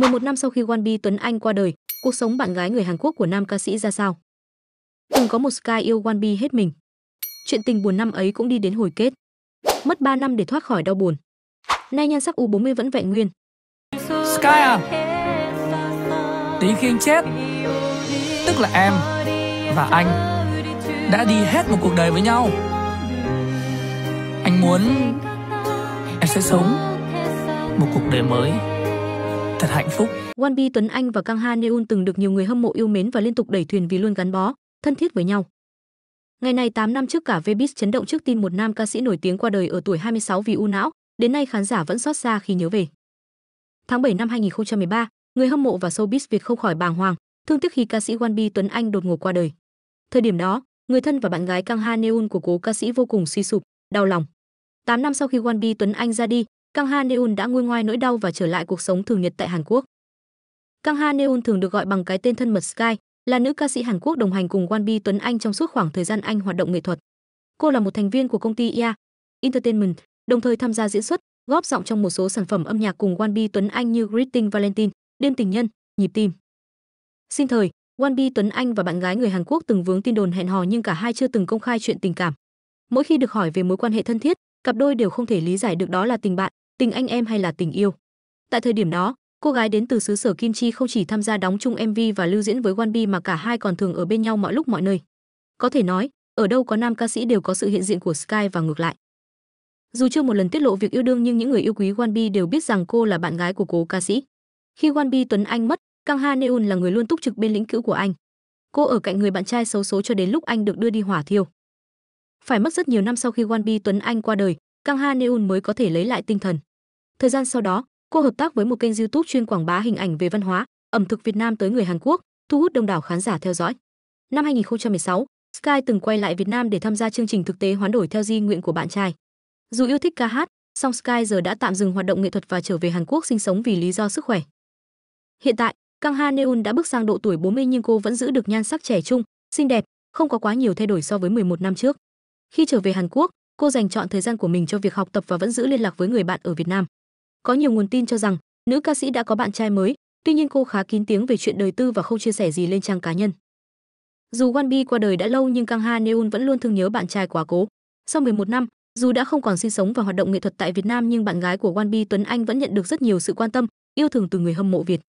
11 năm sau khi Won Bi Tuấn Anh qua đời, cuộc sống bạn gái người Hàn Quốc của nam ca sĩ ra sao? Từng có một Sky yêu Won Bi hết mình. Chuyện tình buồn năm ấy cũng đi đến hồi kết. Mất 3 năm để thoát khỏi đau buồn. Nay nhan sắc U40 vẫn vẹn nguyên. Sky à, tí khi anh chết, tức là em và anh đã đi hết một cuộc đời với nhau. Anh muốn em sẽ sống một cuộc đời mới thật hạnh phúc. Wan Bi Tuấn Anh và Kang Ha Neun từng được nhiều người hâm mộ yêu mến và liên tục đẩy thuyền vì luôn gắn bó, thân thiết với nhau. Ngày này 8 năm trước cả Vbiz chấn động trước tin một nam ca sĩ nổi tiếng qua đời ở tuổi 26 vì u não, đến nay khán giả vẫn xót xa khi nhớ về. Tháng 7 năm 2013, người hâm mộ và showbiz Việt không khỏi bàng hoàng, thương tiếc khi ca sĩ Wan Bi Tuấn Anh đột ngột qua đời. Thời điểm đó, người thân và bạn gái Kang Ha Neun của cố ca sĩ vô cùng suy sụp, đau lòng. 8 năm sau khi Wan Bi Tuấn Anh ra đi, Kang Ha Neun đã nguôi ngoai nỗi đau và trở lại cuộc sống thường nhật tại Hàn Quốc. Kang Ha Neun thường được gọi bằng cái tên thân mật Sky, là nữ ca sĩ Hàn Quốc đồng hành cùng Wan Bi Tuấn Anh trong suốt khoảng thời gian anh hoạt động nghệ thuật. Cô là một thành viên của công ty IA e Entertainment, đồng thời tham gia diễn xuất, góp giọng trong một số sản phẩm âm nhạc cùng Wan Bi Tuấn Anh như Greeting Valentine, Đêm tình nhân, Nhịp tim. Xin thời, Wan Bi Tuấn Anh và bạn gái người Hàn Quốc từng vướng tin đồn hẹn hò nhưng cả hai chưa từng công khai chuyện tình cảm. Mỗi khi được hỏi về mối quan hệ thân thiết, cặp đôi đều không thể lý giải được đó là tình bạn tình anh em hay là tình yêu. Tại thời điểm đó, cô gái đến từ xứ sở Kim Chi không chỉ tham gia đóng chung MV và lưu diễn với Wanbi mà cả hai còn thường ở bên nhau mọi lúc mọi nơi. Có thể nói, ở đâu có nam ca sĩ đều có sự hiện diện của Sky và ngược lại. Dù chưa một lần tiết lộ việc yêu đương nhưng những người yêu quý Wanbi đều biết rằng cô là bạn gái của cố ca sĩ. Khi Wanbi Tuấn Anh mất, Kang Ha Neun là người luôn túc trực bên lĩnh cữu của anh. Cô ở cạnh người bạn trai xấu số cho đến lúc anh được đưa đi hỏa thiêu. Phải mất rất nhiều năm sau khi Wanbi Tuấn Anh qua đời, Kang Ha Neun mới có thể lấy lại tinh thần. Thời gian sau đó, cô hợp tác với một kênh YouTube chuyên quảng bá hình ảnh về văn hóa, ẩm thực Việt Nam tới người Hàn Quốc, thu hút đông đảo khán giả theo dõi. Năm 2016, Sky từng quay lại Việt Nam để tham gia chương trình thực tế hoán đổi theo di nguyện của bạn trai. Dù yêu thích ca hát, song Sky giờ đã tạm dừng hoạt động nghệ thuật và trở về Hàn Quốc sinh sống vì lý do sức khỏe. Hiện tại, Kang Ha Neon đã bước sang độ tuổi 40 nhưng cô vẫn giữ được nhan sắc trẻ trung, xinh đẹp, không có quá nhiều thay đổi so với 11 năm trước. Khi trở về Hàn Quốc, cô dành chọn thời gian của mình cho việc học tập và vẫn giữ liên lạc với người bạn ở Việt Nam có nhiều nguồn tin cho rằng nữ ca sĩ đã có bạn trai mới tuy nhiên cô khá kín tiếng về chuyện đời tư và không chia sẻ gì lên trang cá nhân dù Wanbi qua đời đã lâu nhưng Kang Ha Neun vẫn luôn thương nhớ bạn trai quá cố. Sau 11 năm, dù đã không còn sinh sống và hoạt động nghệ thuật tại Việt Nam nhưng bạn gái của Wanbi Tuấn Anh vẫn nhận được rất nhiều sự quan tâm, yêu thương từ người hâm mộ Việt.